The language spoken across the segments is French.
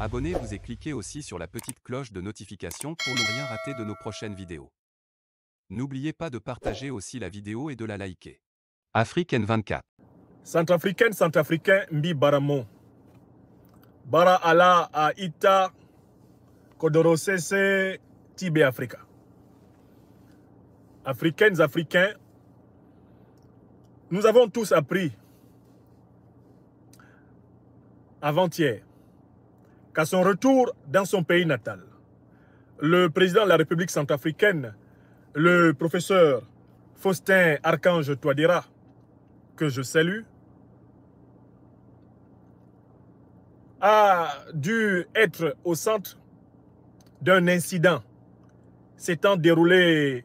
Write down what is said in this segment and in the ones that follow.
Abonnez-vous et cliquez aussi sur la petite cloche de notification pour ne rien rater de nos prochaines vidéos. N'oubliez pas de partager aussi la vidéo et de la liker. Africaine 24 Centrafricaine, Centrafricain, Mbi Baramo. Bara Ala a Ita, Kodorosese, Tibé Africa. Africaines, Africains, nous avons tous appris avant-hier à son retour dans son pays natal, le président de la République centrafricaine, le professeur Faustin Archange Toadera, que je salue, a dû être au centre d'un incident s'étant déroulé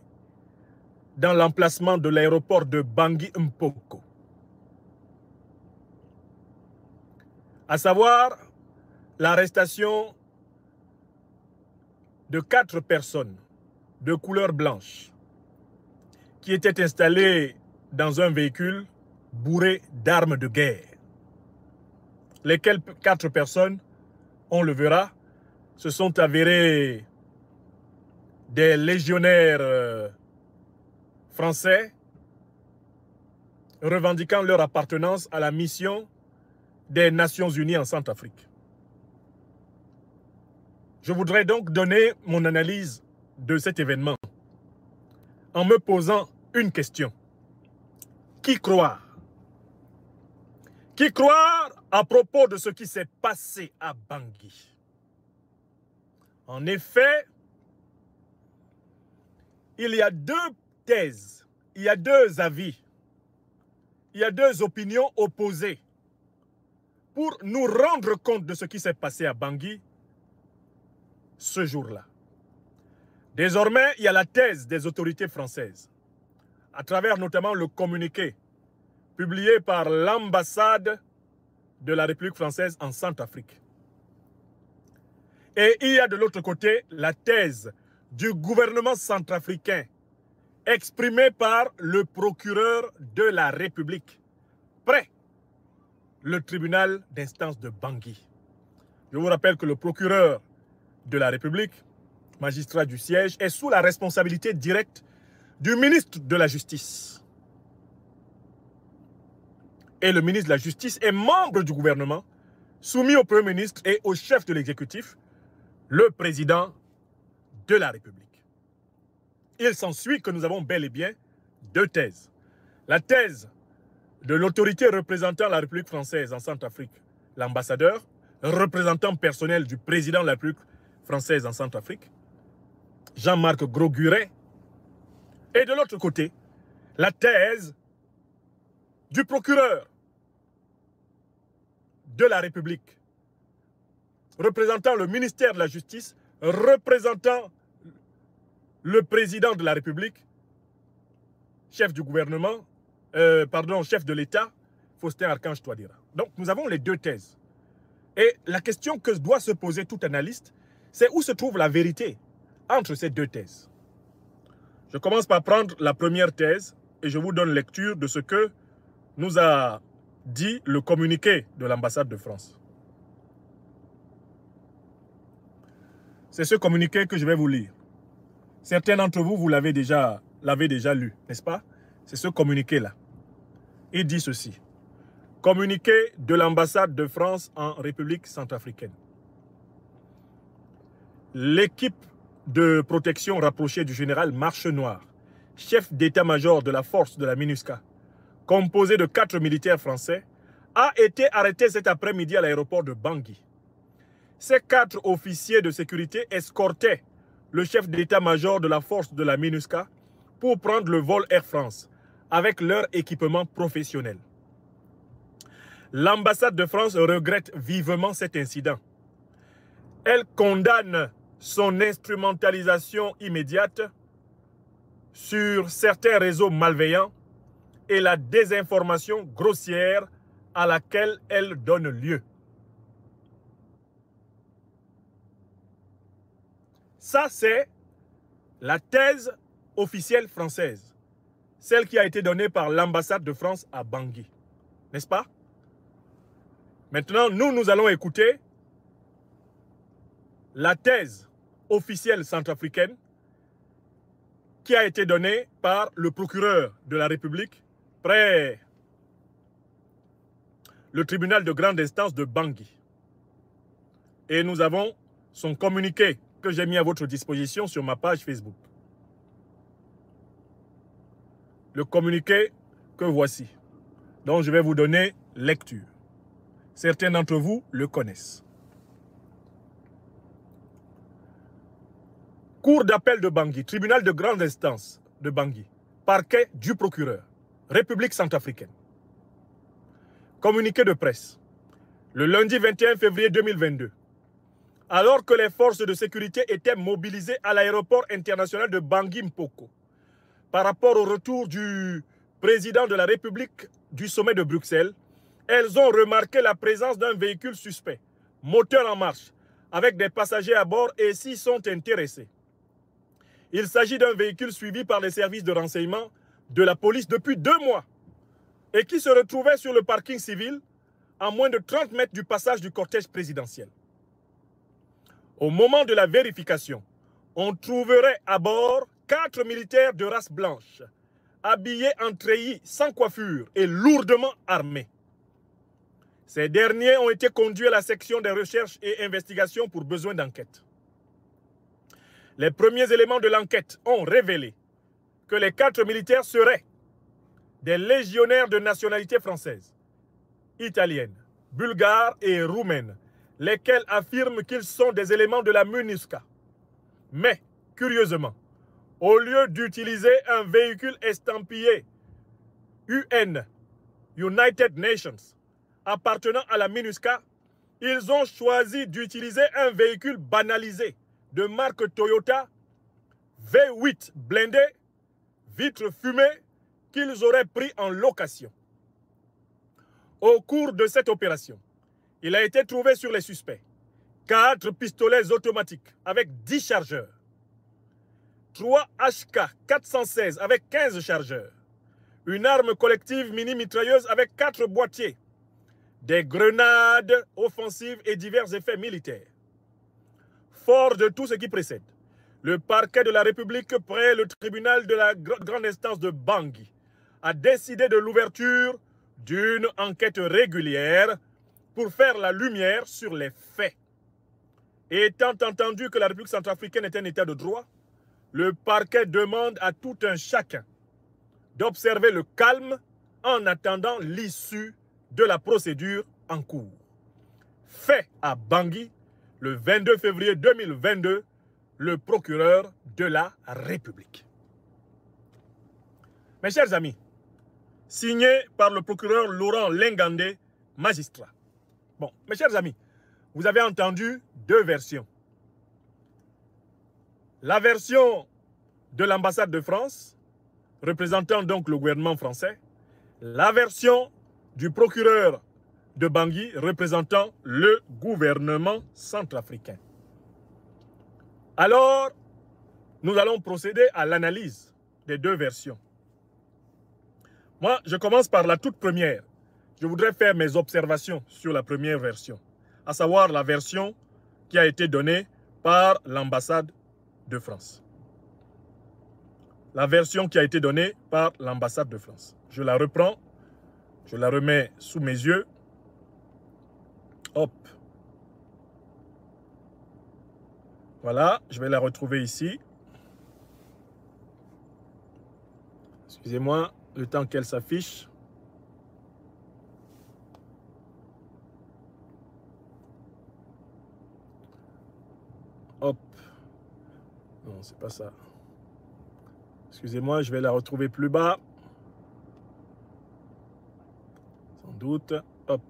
dans l'emplacement de l'aéroport de Bangui Mpoko. À savoir l'arrestation de quatre personnes de couleur blanche qui étaient installées dans un véhicule bourré d'armes de guerre. Lesquelles quatre personnes, on le verra, se sont avérées des légionnaires euh, français revendiquant leur appartenance à la mission des Nations Unies en Centrafrique. Je voudrais donc donner mon analyse de cet événement en me posant une question. Qui croit Qui croire à propos de ce qui s'est passé à Bangui En effet, il y a deux thèses, il y a deux avis, il y a deux opinions opposées pour nous rendre compte de ce qui s'est passé à Bangui ce jour-là. Désormais, il y a la thèse des autorités françaises, à travers notamment le communiqué publié par l'ambassade de la République française en Centrafrique. Et il y a de l'autre côté la thèse du gouvernement centrafricain exprimée par le procureur de la République, près le tribunal d'instance de Bangui. Je vous rappelle que le procureur de la République, magistrat du siège, est sous la responsabilité directe du ministre de la Justice. Et le ministre de la Justice est membre du gouvernement, soumis au Premier ministre et au chef de l'exécutif, le président de la République. Il s'ensuit que nous avons bel et bien deux thèses. La thèse de l'autorité représentant la République française en Centrafrique, l'ambassadeur, représentant personnel du président de la République française en Centrafrique, Jean-Marc Groguret, et de l'autre côté, la thèse du procureur de la République, représentant le ministère de la Justice, représentant le président de la République, chef du gouvernement, euh, pardon, chef de l'État, Faustin Archange Touadéra. Donc nous avons les deux thèses. Et la question que doit se poser tout analyste, c'est où se trouve la vérité entre ces deux thèses. Je commence par prendre la première thèse et je vous donne lecture de ce que nous a dit le communiqué de l'ambassade de France. C'est ce communiqué que je vais vous lire. Certains d'entre vous, vous l'avez déjà, déjà lu, n'est-ce pas C'est ce communiqué-là. Il dit ceci. Communiqué de l'ambassade de France en République centrafricaine l'équipe de protection rapprochée du général Marchenoir, chef d'état-major de la force de la MINUSCA, composée de quatre militaires français, a été arrêtée cet après-midi à l'aéroport de Bangui. Ces quatre officiers de sécurité escortaient le chef d'état-major de la force de la MINUSCA pour prendre le vol Air France avec leur équipement professionnel. L'ambassade de France regrette vivement cet incident. Elle condamne son instrumentalisation immédiate sur certains réseaux malveillants et la désinformation grossière à laquelle elle donne lieu. Ça, c'est la thèse officielle française, celle qui a été donnée par l'ambassade de France à Bangui, n'est-ce pas Maintenant, nous, nous allons écouter la thèse officielle centrafricaine qui a été donnée par le procureur de la République près le tribunal de grande instance de Bangui. Et nous avons son communiqué que j'ai mis à votre disposition sur ma page Facebook. Le communiqué que voici, dont je vais vous donner lecture. Certains d'entre vous le connaissent. Cour d'appel de Bangui, tribunal de grande instance de Bangui, parquet du procureur, République centrafricaine. Communiqué de presse. Le lundi 21 février 2022, alors que les forces de sécurité étaient mobilisées à l'aéroport international de Bangui-Mpoko par rapport au retour du président de la République du sommet de Bruxelles, elles ont remarqué la présence d'un véhicule suspect, moteur en marche, avec des passagers à bord et s'y sont intéressés. Il s'agit d'un véhicule suivi par les services de renseignement de la police depuis deux mois et qui se retrouvait sur le parking civil à moins de 30 mètres du passage du cortège présidentiel. Au moment de la vérification, on trouverait à bord quatre militaires de race blanche, habillés en treillis sans coiffure et lourdement armés. Ces derniers ont été conduits à la section des recherches et investigations pour besoin d'enquête les premiers éléments de l'enquête ont révélé que les quatre militaires seraient des légionnaires de nationalité française, italienne, bulgare et roumaine, lesquels affirment qu'ils sont des éléments de la MINUSCA. Mais, curieusement, au lieu d'utiliser un véhicule estampillé UN, United Nations, appartenant à la MINUSCA, ils ont choisi d'utiliser un véhicule banalisé, de marque Toyota, V8 blindés, vitres fumées qu'ils auraient pris en location. Au cours de cette opération, il a été trouvé sur les suspects quatre pistolets automatiques avec 10 chargeurs, 3 HK-416 avec 15 chargeurs, une arme collective mini-mitrailleuse avec 4 boîtiers, des grenades offensives et divers effets militaires. Fort de tout ce qui précède, le parquet de la République près le tribunal de la grande instance de Bangui a décidé de l'ouverture d'une enquête régulière pour faire la lumière sur les faits. Étant entendu que la République centrafricaine est un état de droit, le parquet demande à tout un chacun d'observer le calme en attendant l'issue de la procédure en cours. Fait à Bangui, le 22 février 2022, le procureur de la République. Mes chers amis, signé par le procureur Laurent Lingandé, magistrat. Bon, mes chers amis, vous avez entendu deux versions. La version de l'ambassade de France, représentant donc le gouvernement français, la version du procureur de Bangui représentant le gouvernement centrafricain. Alors, nous allons procéder à l'analyse des deux versions. Moi, je commence par la toute première. Je voudrais faire mes observations sur la première version, à savoir la version qui a été donnée par l'ambassade de France. La version qui a été donnée par l'ambassade de France. Je la reprends, je la remets sous mes yeux Hop. Voilà, je vais la retrouver ici. Excusez-moi, le temps qu'elle s'affiche. Hop. Non, c'est pas ça. Excusez-moi, je vais la retrouver plus bas. Sans doute. Hop.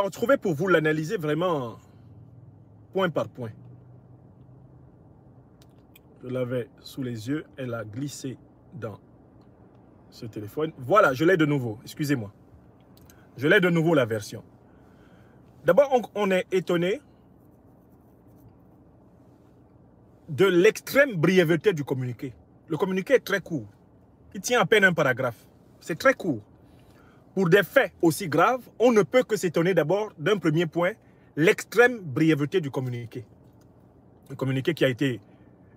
retrouver pour vous l'analyser vraiment point par point. Je l'avais sous les yeux. Elle a glissé dans ce téléphone. Voilà, je l'ai de nouveau. Excusez-moi. Je l'ai de nouveau la version. D'abord, on est étonné de l'extrême brièveté du communiqué. Le communiqué est très court. Il tient à peine un paragraphe. C'est très court. Pour des faits aussi graves, on ne peut que s'étonner d'abord d'un premier point, l'extrême brièveté du communiqué. Le communiqué qui a été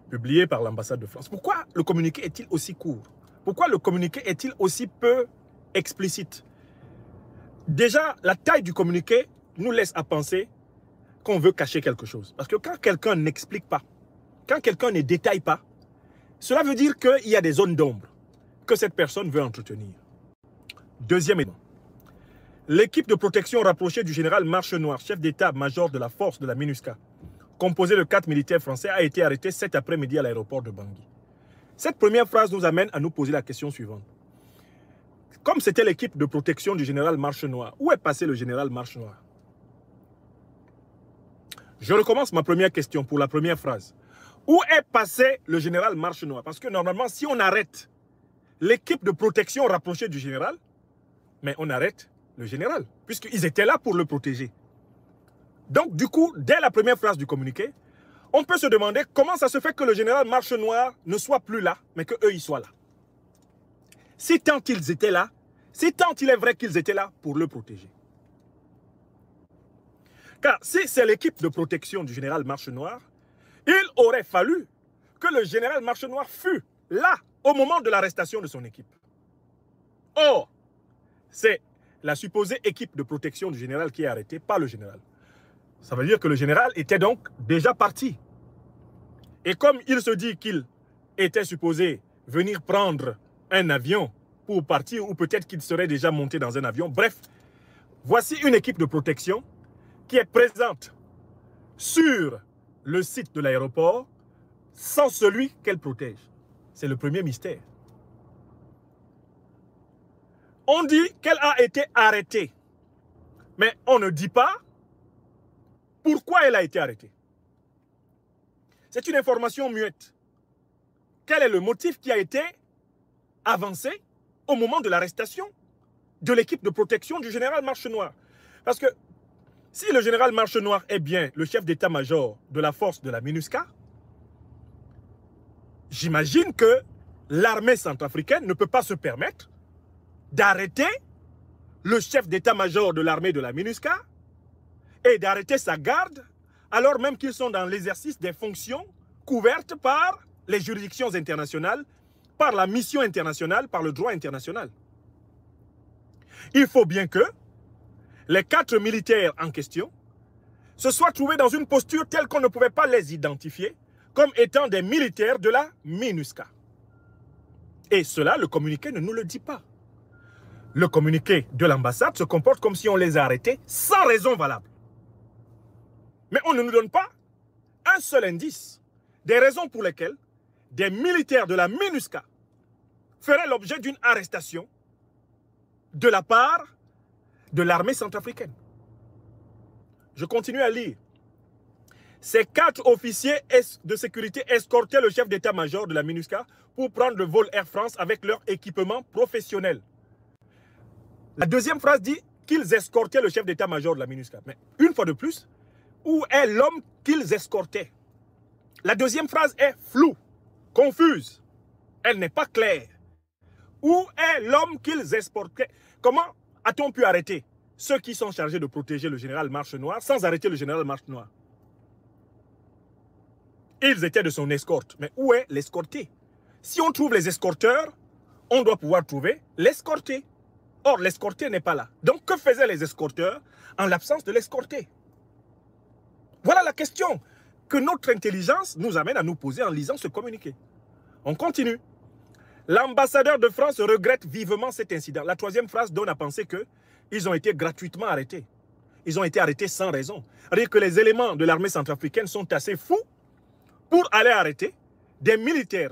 publié par l'ambassade de France. Pourquoi le communiqué est-il aussi court Pourquoi le communiqué est-il aussi peu explicite Déjà, la taille du communiqué nous laisse à penser qu'on veut cacher quelque chose. Parce que quand quelqu'un n'explique pas, quand quelqu'un ne détaille pas, cela veut dire qu'il y a des zones d'ombre que cette personne veut entretenir. Deuxième élément. L'équipe de protection rapprochée du général Marchenoir, chef d'état-major de la force de la MINUSCA, composée de quatre militaires français, a été arrêtée cet après-midi à l'aéroport de Bangui. Cette première phrase nous amène à nous poser la question suivante. Comme c'était l'équipe de protection du général Marchenoir, où est passé le général Marchenoir Je recommence ma première question pour la première phrase. Où est passé le général Marchenoir Parce que normalement, si on arrête l'équipe de protection rapprochée du général, mais on arrête le général, puisqu'ils étaient là pour le protéger. Donc, du coup, dès la première phrase du communiqué, on peut se demander comment ça se fait que le général Marche Noir ne soit plus là, mais qu'eux, ils soient là. Si tant qu'ils étaient là, si tant il est vrai qu'ils étaient là pour le protéger. Car si c'est l'équipe de protection du général Marche Noir, il aurait fallu que le général Marche Noir fût là au moment de l'arrestation de son équipe. Or, c'est la supposée équipe de protection du général qui est arrêtée, par le général. Ça veut dire que le général était donc déjà parti. Et comme il se dit qu'il était supposé venir prendre un avion pour partir, ou peut-être qu'il serait déjà monté dans un avion, bref, voici une équipe de protection qui est présente sur le site de l'aéroport sans celui qu'elle protège. C'est le premier mystère. On dit qu'elle a été arrêtée. Mais on ne dit pas pourquoi elle a été arrêtée. C'est une information muette. Quel est le motif qui a été avancé au moment de l'arrestation de l'équipe de protection du général Marchenoir Parce que si le général Marchenoir est bien le chef d'état-major de la force de la MINUSCA, j'imagine que l'armée centrafricaine ne peut pas se permettre d'arrêter le chef d'état-major de l'armée de la MINUSCA et d'arrêter sa garde alors même qu'ils sont dans l'exercice des fonctions couvertes par les juridictions internationales, par la mission internationale, par le droit international. Il faut bien que les quatre militaires en question se soient trouvés dans une posture telle qu'on ne pouvait pas les identifier comme étant des militaires de la MINUSCA. Et cela, le communiqué ne nous le dit pas. Le communiqué de l'ambassade se comporte comme si on les a arrêtés sans raison valable. Mais on ne nous donne pas un seul indice des raisons pour lesquelles des militaires de la MINUSCA feraient l'objet d'une arrestation de la part de l'armée centrafricaine. Je continue à lire. Ces quatre officiers de sécurité escortaient le chef d'état-major de la MINUSCA pour prendre le vol Air France avec leur équipement professionnel. La deuxième phrase dit qu'ils escortaient le chef d'état-major de la MINUSCA. Mais une fois de plus, où est l'homme qu'ils escortaient La deuxième phrase est floue, confuse. Elle n'est pas claire. Où est l'homme qu'ils escortaient Comment a-t-on pu arrêter ceux qui sont chargés de protéger le général Marchenoir sans arrêter le général Marchenoir Ils étaient de son escorte. Mais où est l'escorté Si on trouve les escorteurs, on doit pouvoir trouver l'escorté. Or, l'escorté n'est pas là. Donc, que faisaient les escorteurs en l'absence de l'escorté Voilà la question que notre intelligence nous amène à nous poser en lisant ce communiqué. On continue. L'ambassadeur de France regrette vivement cet incident. La troisième phrase donne à penser qu'ils ont été gratuitement arrêtés. Ils ont été arrêtés sans raison. cest que les éléments de l'armée centrafricaine sont assez fous pour aller arrêter des militaires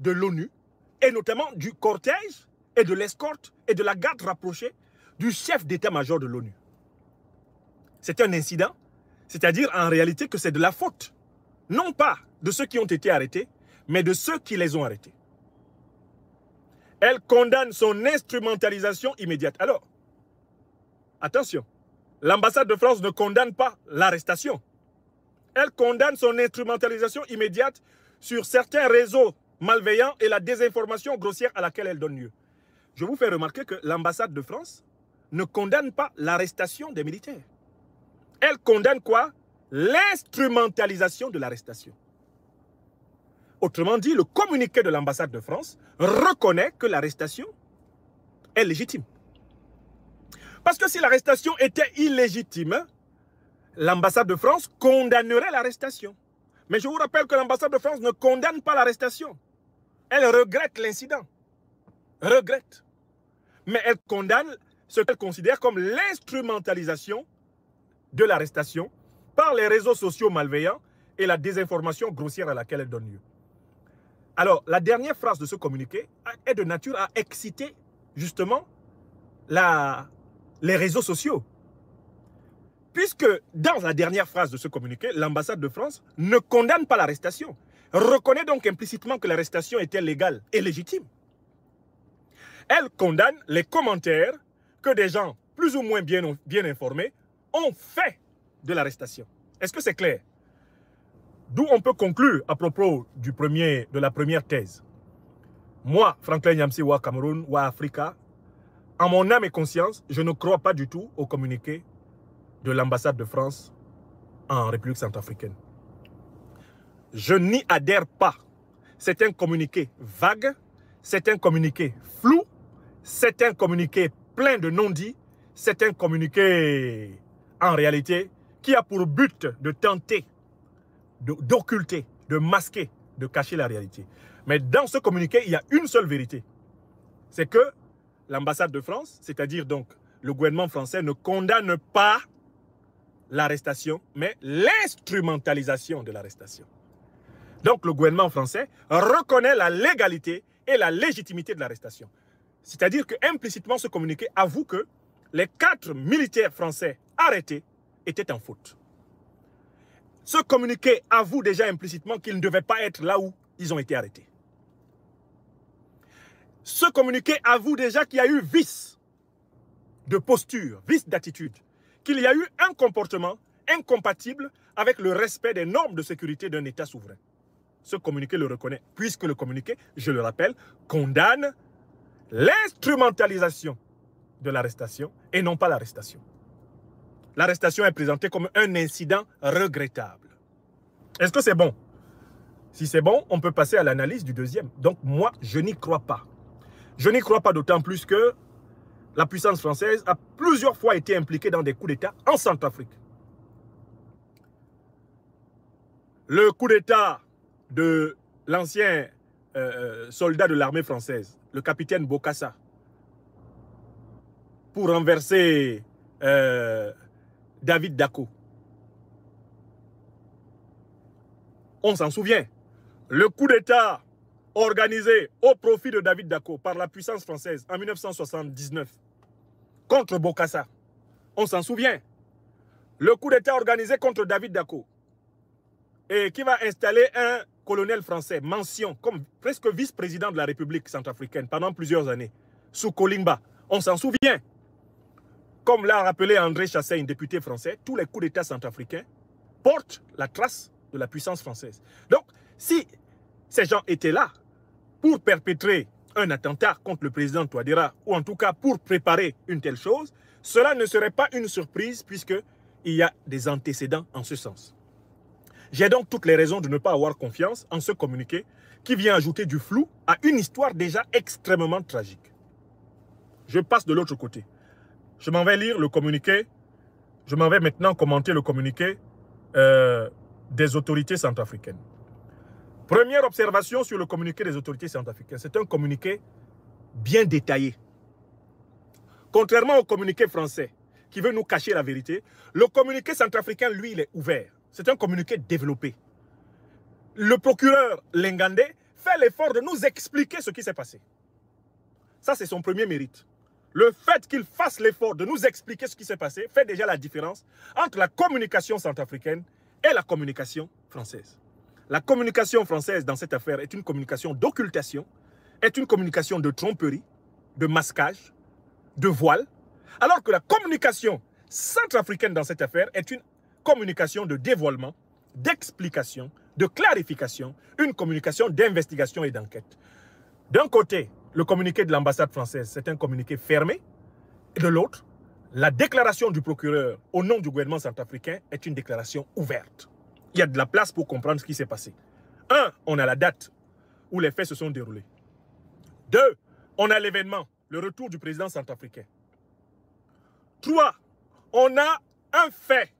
de l'ONU et notamment du cortège et de l'escorte et de la garde rapprochée du chef d'état-major de l'ONU. C'est un incident, c'est-à-dire en réalité que c'est de la faute, non pas de ceux qui ont été arrêtés, mais de ceux qui les ont arrêtés. Elle condamne son instrumentalisation immédiate. Alors, attention, l'ambassade de France ne condamne pas l'arrestation. Elle condamne son instrumentalisation immédiate sur certains réseaux malveillants et la désinformation grossière à laquelle elle donne lieu je vous fais remarquer que l'ambassade de France ne condamne pas l'arrestation des militaires. Elle condamne quoi L'instrumentalisation de l'arrestation. Autrement dit, le communiqué de l'ambassade de France reconnaît que l'arrestation est légitime. Parce que si l'arrestation était illégitime, l'ambassade de France condamnerait l'arrestation. Mais je vous rappelle que l'ambassade de France ne condamne pas l'arrestation. Elle regrette l'incident. Regrette mais elle condamne ce qu'elle considère comme l'instrumentalisation de l'arrestation par les réseaux sociaux malveillants et la désinformation grossière à laquelle elle donne lieu. Alors, la dernière phrase de ce communiqué est de nature à exciter justement les réseaux sociaux. Puisque dans la dernière phrase de ce communiqué, l'ambassade de France ne condamne pas l'arrestation, reconnaît donc implicitement que l'arrestation était légale et légitime. Elle condamne les commentaires que des gens plus ou moins bien, informés ont fait de l'arrestation. Est-ce que c'est clair D'où on peut conclure à propos de la première thèse. Moi, Franklin Yamsi à Cameroun à Africa, en mon âme et conscience, je ne crois pas du tout au communiqué de l'ambassade de France en République centrafricaine. Je n'y adhère pas. C'est un communiqué vague, c'est un communiqué flou, c'est un communiqué plein de non-dits, c'est un communiqué en réalité qui a pour but de tenter, d'occulter, de, de masquer, de cacher la réalité. Mais dans ce communiqué, il y a une seule vérité. C'est que l'ambassade de France, c'est-à-dire donc le gouvernement français, ne condamne pas l'arrestation, mais l'instrumentalisation de l'arrestation. Donc le gouvernement français reconnaît la légalité et la légitimité de l'arrestation. C'est-à-dire que implicitement ce communiqué avoue que les quatre militaires français arrêtés étaient en faute. Ce communiqué avoue déjà implicitement qu'ils ne devaient pas être là où ils ont été arrêtés. Ce communiqué avoue déjà qu'il y a eu vice de posture, vice d'attitude, qu'il y a eu un comportement incompatible avec le respect des normes de sécurité d'un État souverain. Ce communiqué le reconnaît, puisque le communiqué, je le rappelle, condamne l'instrumentalisation de l'arrestation et non pas l'arrestation. L'arrestation est présentée comme un incident regrettable. Est-ce que c'est bon Si c'est bon, on peut passer à l'analyse du deuxième. Donc moi, je n'y crois pas. Je n'y crois pas d'autant plus que la puissance française a plusieurs fois été impliquée dans des coups d'État en Centrafrique. Le coup d'État de l'ancien euh, euh, soldat de l'armée française, le capitaine Bokassa, pour renverser euh, David Dako. On s'en souvient. Le coup d'État organisé au profit de David Dako par la puissance française en 1979 contre Bokassa. On s'en souvient. Le coup d'État organisé contre David Dako et qui va installer un colonel français, mention, comme presque vice-président de la République centrafricaine pendant plusieurs années, sous Kolimba. On s'en souvient. Comme l'a rappelé André un député français, tous les coups d'État centrafricains portent la trace de la puissance française. Donc, si ces gens étaient là pour perpétrer un attentat contre le président Touadéra, ou en tout cas pour préparer une telle chose, cela ne serait pas une surprise puisqu'il y a des antécédents en ce sens. J'ai donc toutes les raisons de ne pas avoir confiance en ce communiqué qui vient ajouter du flou à une histoire déjà extrêmement tragique. Je passe de l'autre côté. Je m'en vais lire le communiqué. Je m'en vais maintenant commenter le communiqué euh, des autorités centrafricaines. Première observation sur le communiqué des autorités centrafricaines. C'est un communiqué bien détaillé. Contrairement au communiqué français qui veut nous cacher la vérité, le communiqué centrafricain, lui, il est ouvert. C'est un communiqué développé. Le procureur Lengande fait l'effort de nous expliquer ce qui s'est passé. Ça, c'est son premier mérite. Le fait qu'il fasse l'effort de nous expliquer ce qui s'est passé fait déjà la différence entre la communication centrafricaine et la communication française. La communication française dans cette affaire est une communication d'occultation, est une communication de tromperie, de masquage, de voile, alors que la communication centrafricaine dans cette affaire est une communication de dévoilement, d'explication, de clarification, une communication d'investigation et d'enquête. D'un côté, le communiqué de l'ambassade française, c'est un communiqué fermé. Et de l'autre, la déclaration du procureur au nom du gouvernement centrafricain est une déclaration ouverte. Il y a de la place pour comprendre ce qui s'est passé. Un, on a la date où les faits se sont déroulés. Deux, on a l'événement, le retour du président centrafricain. Trois, on a un fait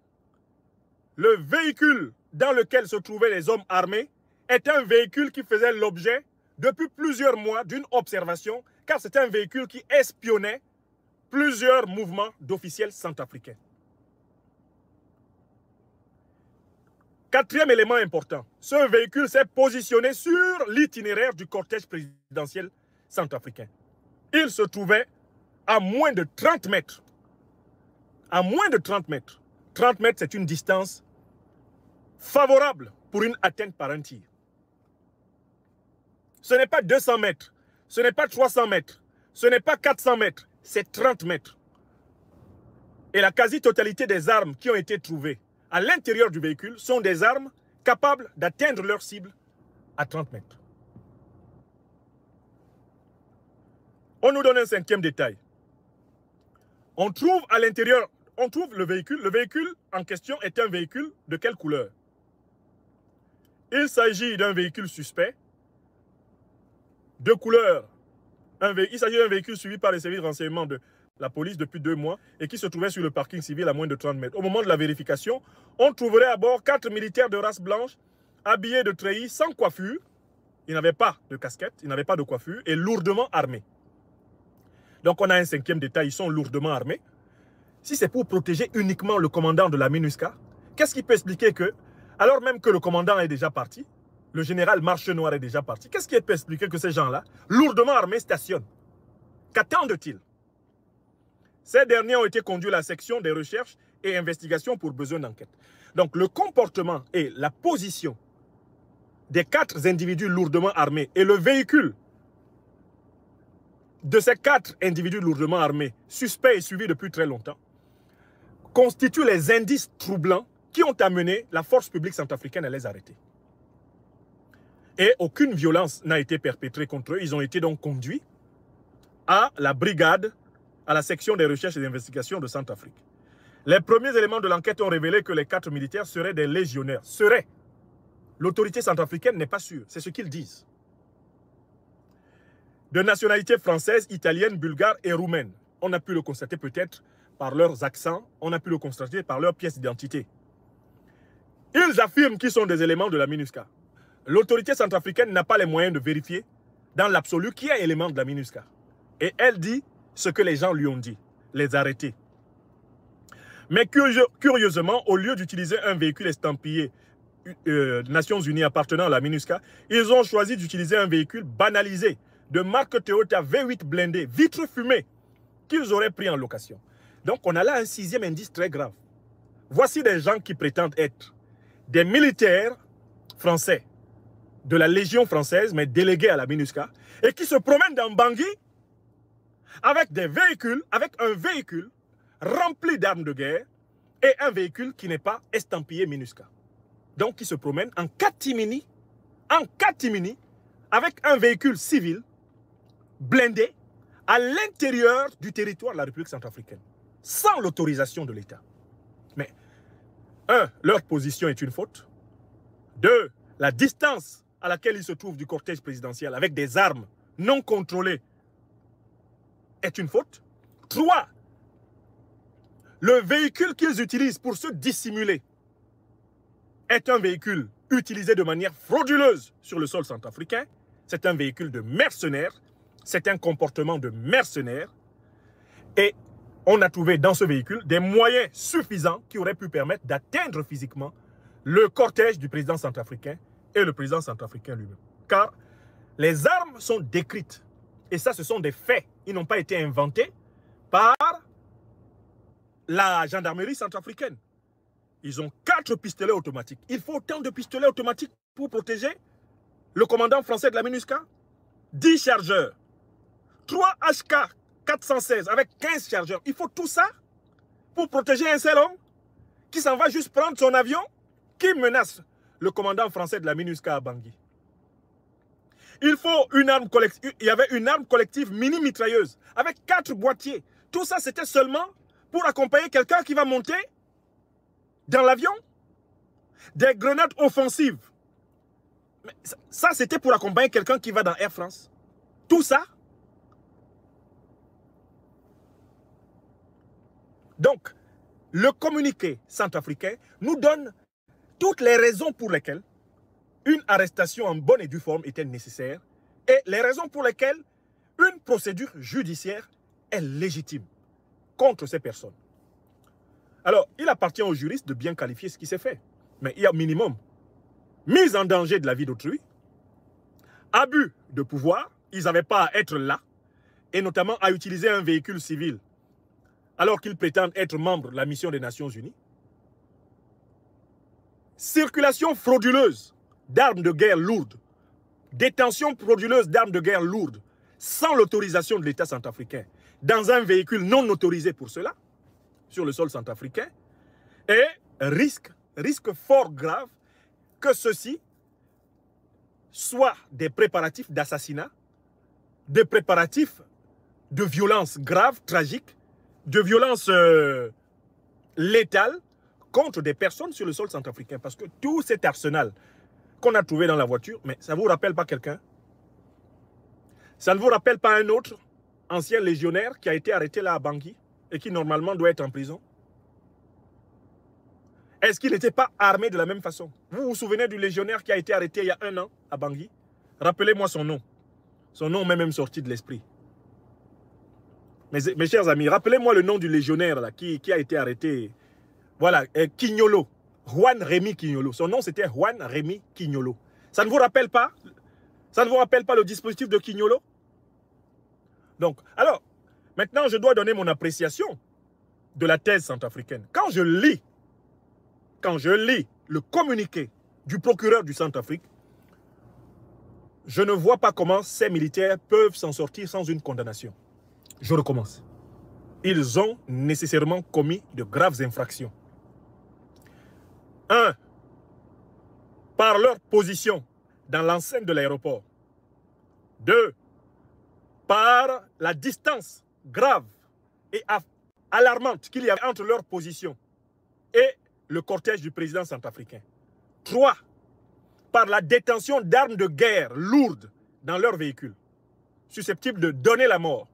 le véhicule dans lequel se trouvaient les hommes armés est un véhicule qui faisait l'objet depuis plusieurs mois d'une observation, car c'est un véhicule qui espionnait plusieurs mouvements d'officiels centrafricains. Quatrième élément important, ce véhicule s'est positionné sur l'itinéraire du cortège présidentiel centrafricain. Il se trouvait à moins de 30 mètres. À moins de 30 mètres. 30 mètres, c'est une distance favorable pour une atteinte par un tir. Ce n'est pas 200 mètres, ce n'est pas 300 mètres, ce n'est pas 400 mètres, c'est 30 mètres. Et la quasi-totalité des armes qui ont été trouvées à l'intérieur du véhicule sont des armes capables d'atteindre leur cible à 30 mètres. On nous donne un cinquième détail. On trouve à l'intérieur, on trouve le véhicule. Le véhicule en question est un véhicule de quelle couleur il s'agit d'un véhicule suspect, de couleur. il s'agit d'un véhicule suivi par les services de renseignement de la police depuis deux mois et qui se trouvait sur le parking civil à moins de 30 mètres. Au moment de la vérification, on trouverait à bord quatre militaires de race blanche habillés de treillis, sans coiffure. Ils n'avaient pas de casquette, ils n'avaient pas de coiffure et lourdement armés. Donc on a un cinquième détail, ils sont lourdement armés. Si c'est pour protéger uniquement le commandant de la MINUSCA, qu'est-ce qui peut expliquer que alors même que le commandant est déjà parti, le général Marchenoir est déjà parti, qu'est-ce qui peut expliquer que ces gens-là, lourdement armés, stationnent Qu'attendent-ils Ces derniers ont été conduits à la section des recherches et investigations pour besoin d'enquête. Donc le comportement et la position des quatre individus lourdement armés et le véhicule de ces quatre individus lourdement armés, suspects et suivis depuis très longtemps, constituent les indices troublants qui ont amené la force publique centrafricaine à les arrêter. Et aucune violence n'a été perpétrée contre eux. Ils ont été donc conduits à la brigade, à la section des recherches et des investigations de Centrafrique. Les premiers éléments de l'enquête ont révélé que les quatre militaires seraient des légionnaires. Seraient. L'autorité centrafricaine n'est pas sûre. C'est ce qu'ils disent. De nationalité française, italienne, bulgare et roumaine. On a pu le constater peut-être par leurs accents, on a pu le constater par leurs pièces d'identité. Ils affirment qu'ils sont des éléments de la MINUSCA. L'autorité centrafricaine n'a pas les moyens de vérifier dans l'absolu qui est élément de la MINUSCA. Et elle dit ce que les gens lui ont dit, les arrêter. Mais curieusement, au lieu d'utiliser un véhicule estampillé euh, Nations Unies appartenant à la MINUSCA, ils ont choisi d'utiliser un véhicule banalisé de marque Toyota V8 blindé, vitre fumée, qu'ils auraient pris en location. Donc on a là un sixième indice très grave. Voici des gens qui prétendent être des militaires français, de la Légion française, mais délégués à la MINUSCA, et qui se promènent dans Bangui avec des véhicules, avec un véhicule rempli d'armes de guerre et un véhicule qui n'est pas estampillé MINUSCA. Donc, qui se promènent en catimini, en catimini, avec un véhicule civil blindé à l'intérieur du territoire de la République centrafricaine, sans l'autorisation de l'État. 1. leur position est une faute. 2. la distance à laquelle ils se trouvent du cortège présidentiel avec des armes non contrôlées est une faute. 3. le véhicule qu'ils utilisent pour se dissimuler est un véhicule utilisé de manière frauduleuse sur le sol centrafricain. C'est un véhicule de mercenaires. C'est un comportement de mercenaires. Et on a trouvé dans ce véhicule des moyens suffisants qui auraient pu permettre d'atteindre physiquement le cortège du président centrafricain et le président centrafricain lui-même. Car les armes sont décrites. Et ça, ce sont des faits. Ils n'ont pas été inventés par la gendarmerie centrafricaine. Ils ont quatre pistolets automatiques. Il faut autant de pistolets automatiques pour protéger le commandant français de la MINUSCA. 10 chargeurs. 3 HK 416 avec 15 chargeurs. Il faut tout ça pour protéger un seul homme qui s'en va juste prendre son avion, qui menace le commandant français de la MINUSCA à Bangui. Il faut une arme Il y avait une arme collective mini-mitrailleuse avec quatre boîtiers. Tout ça, c'était seulement pour accompagner quelqu'un qui va monter dans l'avion. Des grenades offensives. ça, c'était pour accompagner quelqu'un qui va dans Air France. Tout ça, Donc, le communiqué centrafricain nous donne toutes les raisons pour lesquelles une arrestation en bonne et due forme était nécessaire et les raisons pour lesquelles une procédure judiciaire est légitime contre ces personnes. Alors, il appartient aux juristes de bien qualifier ce qui s'est fait. Mais il y a minimum mise en danger de la vie d'autrui, abus de pouvoir, ils n'avaient pas à être là, et notamment à utiliser un véhicule civil alors qu'ils prétendent être membres de la mission des Nations Unies. Circulation frauduleuse d'armes de guerre lourdes, détention frauduleuse d'armes de guerre lourdes, sans l'autorisation de l'État centrafricain, dans un véhicule non autorisé pour cela, sur le sol centrafricain, et risque, risque fort grave que ceci soit des préparatifs d'assassinat, des préparatifs de violence grave tragique de violence euh, létale contre des personnes sur le sol centrafricain. Parce que tout cet arsenal qu'on a trouvé dans la voiture, mais ça ne vous rappelle pas quelqu'un Ça ne vous rappelle pas un autre ancien légionnaire qui a été arrêté là à Bangui et qui normalement doit être en prison Est-ce qu'il n'était pas armé de la même façon Vous vous souvenez du légionnaire qui a été arrêté il y a un an à Bangui Rappelez-moi son nom. Son nom m'est même sorti de l'esprit. Mes, chers amis, rappelez-moi le nom du légionnaire qui, a été arrêté. Voilà, euh, Quignolo. Juan Rémi Quignolo. Son nom, c'était Juan Rémi Quignolo. Ça ne vous rappelle pas Ça ne vous rappelle pas le dispositif de Quignolo Donc, alors, maintenant, je dois donner mon appréciation de la thèse centrafricaine. Quand je lis, quand je lis le communiqué du procureur du Centrafrique, je ne vois pas comment ces militaires peuvent s'en sortir sans une condamnation. Je recommence. Ils ont nécessairement commis de graves infractions. Un, Par leur position dans l'enceinte de l'aéroport. Deux, Par la distance grave et alarmante qu'il y avait entre leur position et le cortège du président centrafricain. Trois, Par la détention d'armes de guerre lourdes dans leur véhicule, susceptibles de donner la mort.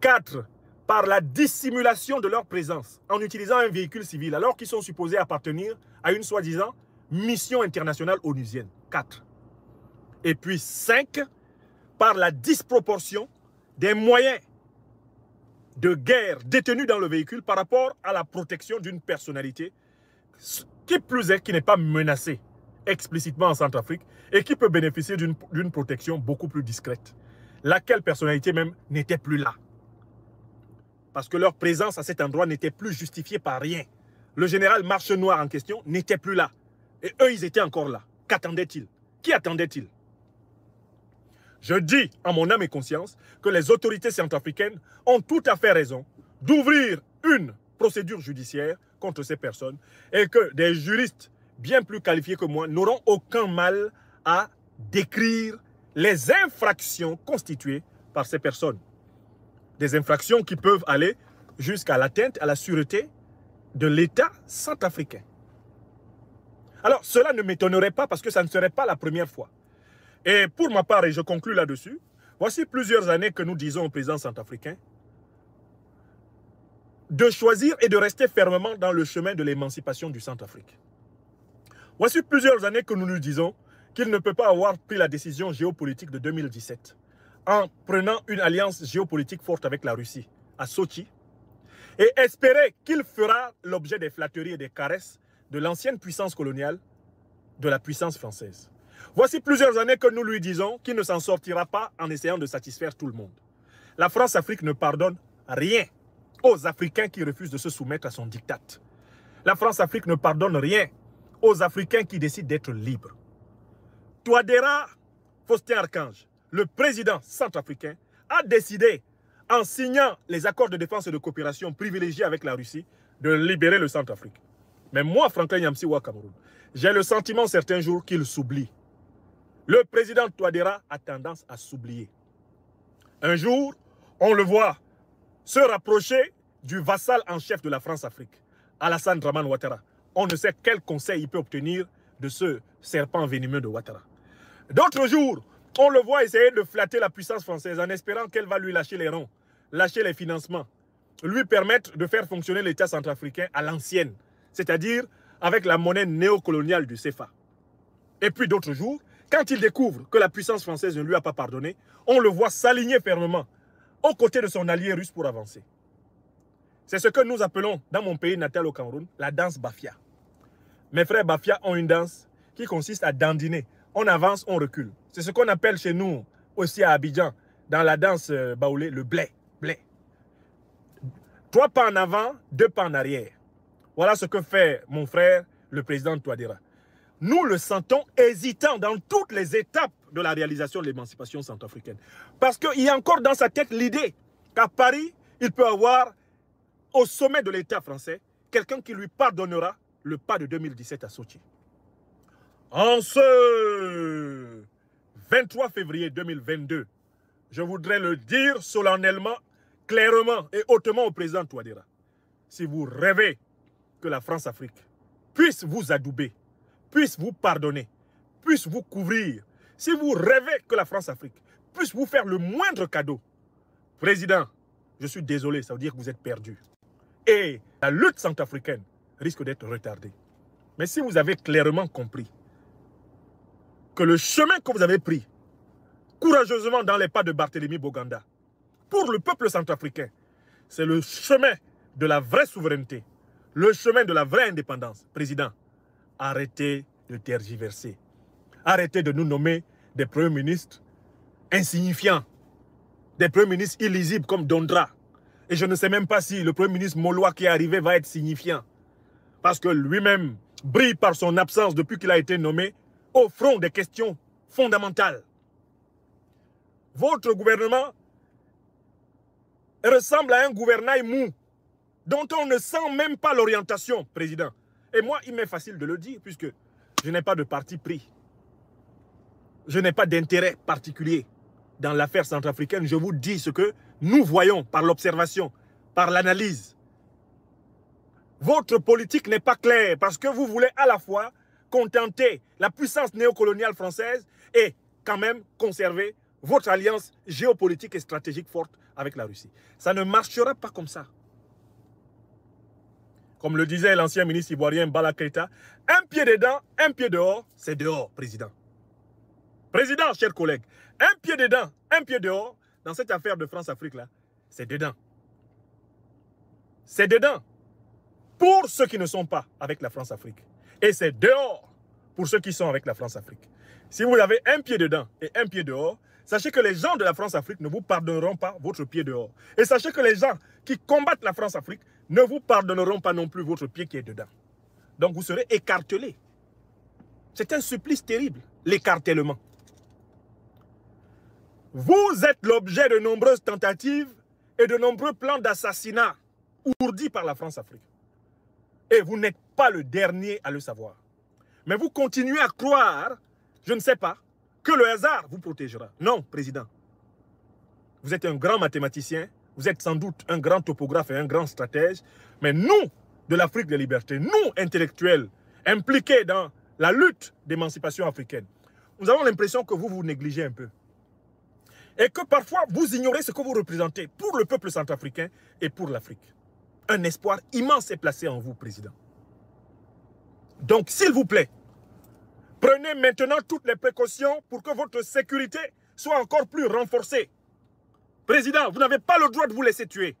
4. par la dissimulation de leur présence en utilisant un véhicule civil alors qu'ils sont supposés appartenir à une soi-disant mission internationale onusienne. Quatre. Et puis cinq, par la disproportion des moyens de guerre détenus dans le véhicule par rapport à la protection d'une personnalité qui plus est qui n'est pas menacée explicitement en Centrafrique et qui peut bénéficier d'une protection beaucoup plus discrète, laquelle personnalité même n'était plus là parce que leur présence à cet endroit n'était plus justifiée par rien. Le général Marchenoir en question n'était plus là. Et eux, ils étaient encore là. Qu'attendaient-ils Qui attendaient-ils Je dis, en mon âme et conscience, que les autorités centrafricaines ont tout à fait raison d'ouvrir une procédure judiciaire contre ces personnes et que des juristes bien plus qualifiés que moi n'auront aucun mal à décrire les infractions constituées par ces personnes des infractions qui peuvent aller jusqu'à l'atteinte à la sûreté de l'État centrafricain. Alors, cela ne m'étonnerait pas parce que ça ne serait pas la première fois. Et pour ma part, et je conclus là-dessus, voici plusieurs années que nous disons au président centrafricain de choisir et de rester fermement dans le chemin de l'émancipation du Centrafrique. Voici plusieurs années que nous nous disons qu'il ne peut pas avoir pris la décision géopolitique de 2017 en prenant une alliance géopolitique forte avec la Russie à Sochi et espérer qu'il fera l'objet des flatteries et des caresses de l'ancienne puissance coloniale, de la puissance française. Voici plusieurs années que nous lui disons qu'il ne s'en sortira pas en essayant de satisfaire tout le monde. La France-Afrique ne pardonne rien aux Africains qui refusent de se soumettre à son diktat. La France-Afrique ne pardonne rien aux Africains qui décident d'être libres. Toadera, Faustin Archange, le président centrafricain a décidé, en signant les accords de défense et de coopération privilégiés avec la Russie, de libérer le Centrafrique. Mais moi, Franklin Yamsi j'ai le sentiment certains jours qu'il s'oublie. Le président Touadéra a tendance à s'oublier. Un jour, on le voit se rapprocher du vassal en chef de la France-Afrique, Alassane Draman Ouattara. On ne sait quel conseil il peut obtenir de ce serpent venimeux de Ouattara. D'autres jours, on le voit essayer de flatter la puissance française en espérant qu'elle va lui lâcher les rangs, lâcher les financements, lui permettre de faire fonctionner l'État centrafricain à l'ancienne, c'est-à-dire avec la monnaie néocoloniale du CFA. Et puis d'autres jours, quand il découvre que la puissance française ne lui a pas pardonné, on le voit s'aligner fermement aux côtés de son allié russe pour avancer. C'est ce que nous appelons dans mon pays natal au Cameroun la danse Bafia. Mes frères Bafia ont une danse qui consiste à dandiner. On avance, on recule. C'est ce qu'on appelle chez nous, aussi à Abidjan, dans la danse euh, baoulé, le blé. blé. Trois pas en avant, deux pas en arrière. Voilà ce que fait mon frère, le président de Nous le sentons hésitant dans toutes les étapes de la réalisation de l'émancipation centrafricaine. Parce qu'il y a encore dans sa tête l'idée qu'à Paris, il peut avoir au sommet de l'État français quelqu'un qui lui pardonnera le pas de 2017 à Sochi. En ce 23 février 2022, je voudrais le dire solennellement, clairement et hautement au président Touadéra. Si vous rêvez que la France-Afrique puisse vous adouber, puisse vous pardonner, puisse vous couvrir, si vous rêvez que la France-Afrique puisse vous faire le moindre cadeau, président, je suis désolé, ça veut dire que vous êtes perdu. Et la lutte centrafricaine risque d'être retardée. Mais si vous avez clairement compris que le chemin que vous avez pris courageusement dans les pas de Barthélemy Boganda, pour le peuple centrafricain, c'est le chemin de la vraie souveraineté, le chemin de la vraie indépendance. Président, arrêtez de tergiverser. Arrêtez de nous nommer des premiers ministres insignifiants, des premiers ministres illisibles comme Dondra. Et je ne sais même pas si le premier ministre Molois qui est arrivé va être signifiant. Parce que lui-même brille par son absence depuis qu'il a été nommé au front des questions fondamentales. Votre gouvernement ressemble à un gouvernail mou dont on ne sent même pas l'orientation, Président. Et moi, il m'est facile de le dire puisque je n'ai pas de parti pris. Je n'ai pas d'intérêt particulier dans l'affaire centrafricaine. Je vous dis ce que nous voyons par l'observation, par l'analyse. Votre politique n'est pas claire parce que vous voulez à la fois contenter la puissance néocoloniale française et quand même conserver votre alliance géopolitique et stratégique forte avec la Russie. Ça ne marchera pas comme ça. Comme le disait l'ancien ministre ivoirien Balakreta, un pied dedans, un pied dehors, c'est dehors, président. Président, chers collègues, un pied dedans, un pied dehors, dans cette affaire de France-Afrique-là, c'est dedans. C'est dedans. Pour ceux qui ne sont pas avec la France-Afrique. Et c'est dehors pour ceux qui sont avec la France-Afrique. Si vous avez un pied dedans et un pied dehors, sachez que les gens de la France-Afrique ne vous pardonneront pas votre pied dehors. Et sachez que les gens qui combattent la France-Afrique ne vous pardonneront pas non plus votre pied qui est dedans. Donc vous serez écartelés. C'est un supplice terrible, l'écartèlement. Vous êtes l'objet de nombreuses tentatives et de nombreux plans d'assassinat ourdis par la France-Afrique. Et vous n'êtes pas le dernier à le savoir. Mais vous continuez à croire, je ne sais pas, que le hasard vous protégera. Non, Président. Vous êtes un grand mathématicien, vous êtes sans doute un grand topographe et un grand stratège, mais nous, de l'Afrique des libertés, nous, intellectuels, impliqués dans la lutte d'émancipation africaine, nous avons l'impression que vous vous négligez un peu. Et que parfois, vous ignorez ce que vous représentez pour le peuple centrafricain et pour l'Afrique. Un espoir immense est placé en vous, Président. Donc, s'il vous plaît, prenez maintenant toutes les précautions pour que votre sécurité soit encore plus renforcée. Président, vous n'avez pas le droit de vous laisser tuer.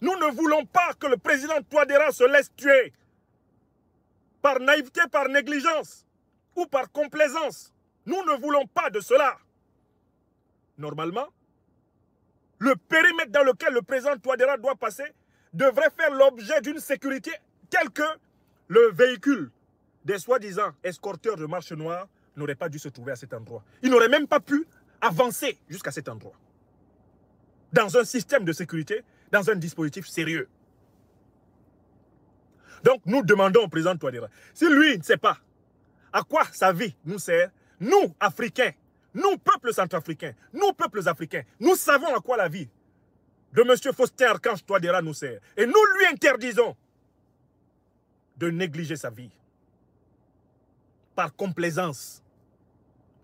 Nous ne voulons pas que le président Touadéra se laisse tuer par naïveté, par négligence ou par complaisance. Nous ne voulons pas de cela. Normalement, le périmètre dans lequel le président Touadéra doit passer devrait faire l'objet d'une sécurité telle que le véhicule des soi-disant escorteurs de marche noire n'aurait pas dû se trouver à cet endroit. Il n'aurait même pas pu avancer jusqu'à cet endroit. Dans un système de sécurité, dans un dispositif sérieux. Donc, nous demandons au président Touadéra, si lui ne sait pas à quoi sa vie nous sert, nous, Africains, nous, peuples centrafricains, nous, peuples africains, nous savons à quoi la vie de M. Foster Archange Touadéra nous sert. Et nous lui interdisons de négliger sa vie. Par complaisance,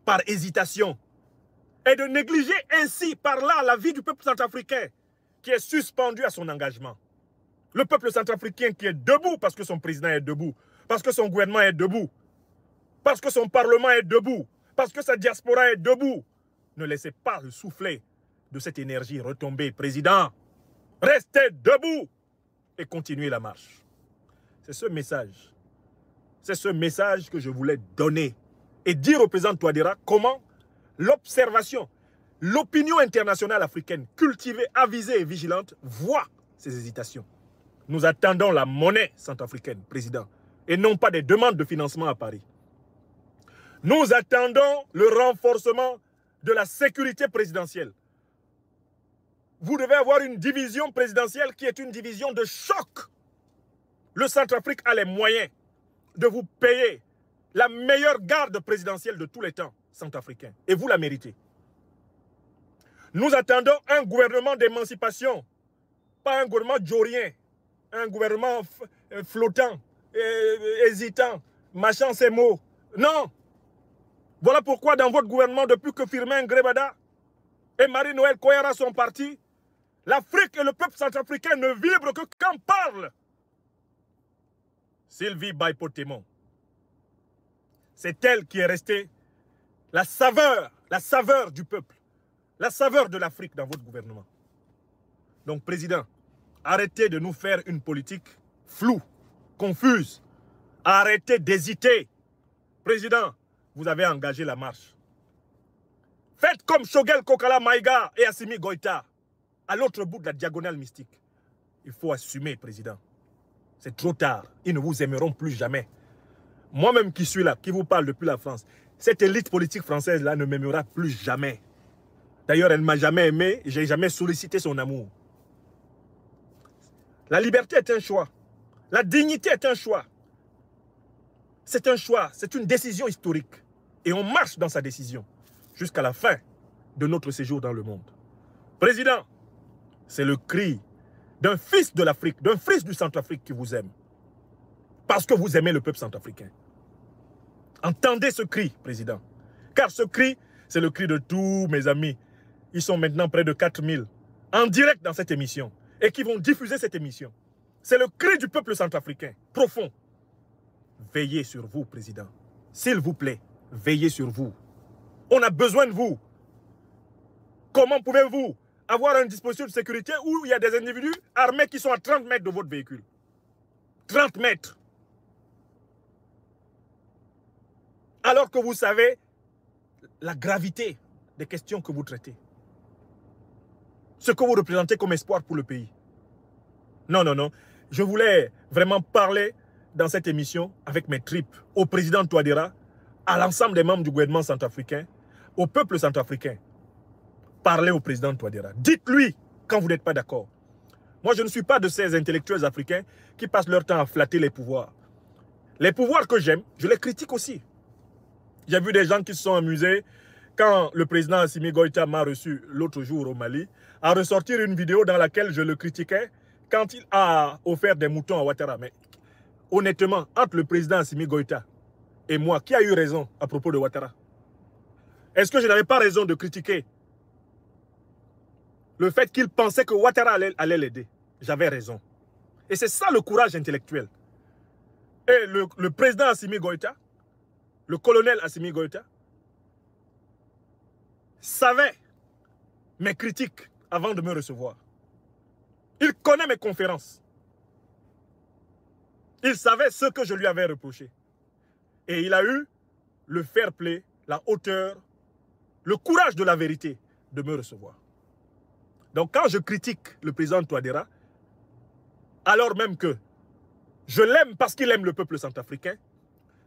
par hésitation, et de négliger ainsi par là la vie du peuple centrafricain qui est suspendu à son engagement. Le peuple centrafricain qui est debout parce que son président est debout, parce que son gouvernement est debout, parce que son parlement est debout, parce que sa diaspora est debout. Ne laissez pas le soufflet de cette énergie retomber, président. Restez debout et continuez la marche. C'est ce message. C'est ce message que je voulais donner et dire au président Touadéra comment l'observation, l'opinion internationale africaine, cultivée, avisée et vigilante, voit ces hésitations. Nous attendons la monnaie centrafricaine, président, et non pas des demandes de financement à Paris. Nous attendons le renforcement de la sécurité présidentielle. Vous devez avoir une division présidentielle qui est une division de choc le Centrafrique a les moyens de vous payer la meilleure garde présidentielle de tous les temps centrafricain. Et vous la méritez. Nous attendons un gouvernement d'émancipation, pas un gouvernement djorien, un gouvernement euh, flottant, euh, hésitant, mâchant ses mots. Non Voilà pourquoi dans votre gouvernement, depuis que Firmin Grebada et Marie-Noël Koyara sont partis, l'Afrique et le peuple centrafricain ne vibrent que quand parlent Sylvie Baipotémon. C'est elle qui est restée la saveur, la saveur du peuple, la saveur de l'Afrique dans votre gouvernement. Donc, Président, arrêtez de nous faire une politique floue, confuse. Arrêtez d'hésiter. Président, vous avez engagé la marche. Faites comme Shogel Kokala Maïga et Assimi Goïta, à l'autre bout de la diagonale mystique. Il faut assumer, Président. C'est trop tard. Ils ne vous aimeront plus jamais. Moi-même qui suis là, qui vous parle depuis la France, cette élite politique française-là ne m'aimera plus jamais. D'ailleurs, elle ne m'a jamais aimé, je n'ai jamais sollicité son amour. La liberté est un choix. La dignité est un choix. C'est un choix, c'est une décision historique. Et on marche dans sa décision jusqu'à la fin de notre séjour dans le monde. Président, c'est le cri d'un fils de l'Afrique, d'un fils du Centrafrique qui vous aime. Parce que vous aimez le peuple centrafricain. Entendez ce cri, Président. Car ce cri, c'est le cri de tous mes amis. Ils sont maintenant près de 4000 en direct dans cette émission et qui vont diffuser cette émission. C'est le cri du peuple centrafricain, profond. Veillez sur vous, Président. S'il vous plaît, veillez sur vous. On a besoin de vous. Comment pouvez-vous avoir un dispositif de sécurité où il y a des individus armés qui sont à 30 mètres de votre véhicule. 30 mètres. Alors que vous savez la gravité des questions que vous traitez. Ce que vous représentez comme espoir pour le pays. Non, non, non. Je voulais vraiment parler dans cette émission avec mes tripes au président Touadéra, à l'ensemble des membres du gouvernement centrafricain, au peuple centrafricain, parlez au président Touadéra. Dites-lui quand vous n'êtes pas d'accord. Moi, je ne suis pas de ces intellectuels africains qui passent leur temps à flatter les pouvoirs. Les pouvoirs que j'aime, je les critique aussi. J'ai vu des gens qui se sont amusés quand le président Assimi Goïta m'a reçu l'autre jour au Mali, à ressortir une vidéo dans laquelle je le critiquais quand il a offert des moutons à Ouattara. Mais honnêtement, entre le président Assimi Goïta et moi, qui a eu raison à propos de Ouattara Est-ce que je n'avais pas raison de critiquer le fait qu'il pensait que Ouattara allait l'aider. J'avais raison. Et c'est ça le courage intellectuel. Et le, président Assimi Goïta, le colonel Assimi Goïta, savait mes critiques avant de me recevoir. Il connaît mes conférences. Il savait ce que je lui avais reproché. Et il a eu le fair play, la hauteur, le courage de la vérité de me recevoir. Donc quand je critique le président Touadéra, alors même que je l'aime parce qu'il aime le peuple centrafricain,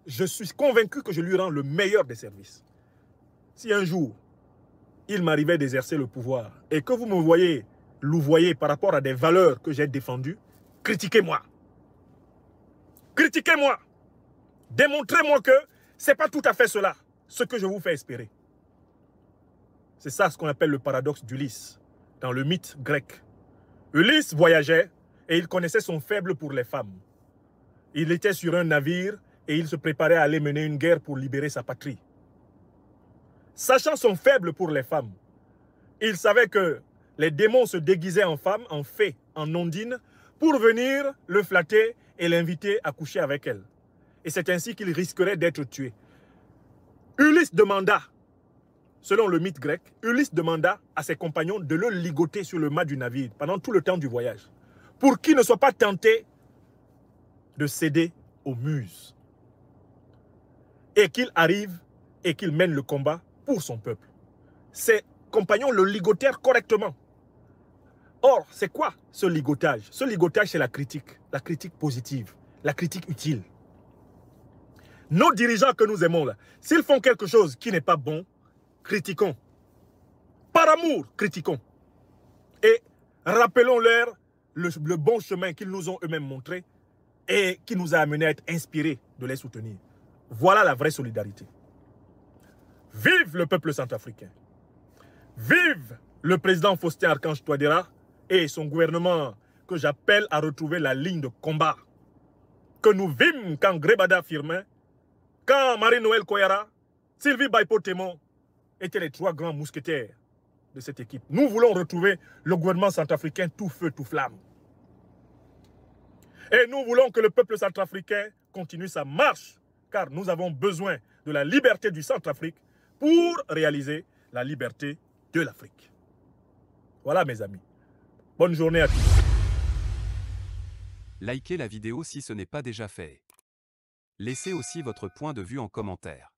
je suis convaincu que je lui rends le meilleur des services. Si un jour, il m'arrivait d'exercer le pouvoir et que vous me voyez louvoyer par rapport à des valeurs que j'ai défendues, critiquez-moi. Critiquez-moi. Démontrez-moi que ce n'est pas tout à fait cela, ce que je vous fais espérer. C'est ça ce qu'on appelle le paradoxe d'Ulysse dans le mythe grec. Ulysse voyageait et il connaissait son faible pour les femmes. Il était sur un navire et il se préparait à aller mener une guerre pour libérer sa patrie. Sachant son faible pour les femmes, il savait que les démons se déguisaient en femmes, en fées, en ondines, pour venir le flatter et l'inviter à coucher avec elles. Et c'est ainsi qu'il risquerait d'être tué. Ulysse demanda Selon le mythe grec, Ulysse demanda à ses compagnons de le ligoter sur le mât du navire pendant tout le temps du voyage, pour qu'il ne soit pas tenté de céder aux muses, et qu'il arrive et qu'il mène le combat pour son peuple. Ses compagnons le ligotèrent correctement. Or, c'est quoi ce ligotage Ce ligotage, c'est la critique, la critique positive, la critique utile. Nos dirigeants que nous aimons s'ils font quelque chose qui n'est pas bon, critiquons. Par amour, critiquons. Et rappelons-leur le, bon chemin qu'ils nous ont eux-mêmes montré et qui nous a amenés à être inspirés de les soutenir. Voilà la vraie solidarité. Vive le peuple centrafricain. Vive le président Faustin Archange Touadéra et son gouvernement que j'appelle à retrouver la ligne de combat que nous vîmes quand Grebada Firmin, quand Marie-Noël Koyara, Sylvie baipo étaient les trois grands mousquetaires de cette équipe. Nous voulons retrouver le gouvernement centrafricain tout feu, tout flamme. Et nous voulons que le peuple centrafricain continue sa marche, car nous avons besoin de la liberté du Centrafrique pour réaliser la liberté de l'Afrique. Voilà mes amis. Bonne journée à tous. Likez la vidéo si ce n'est pas déjà fait. Laissez aussi votre point de vue en commentaire.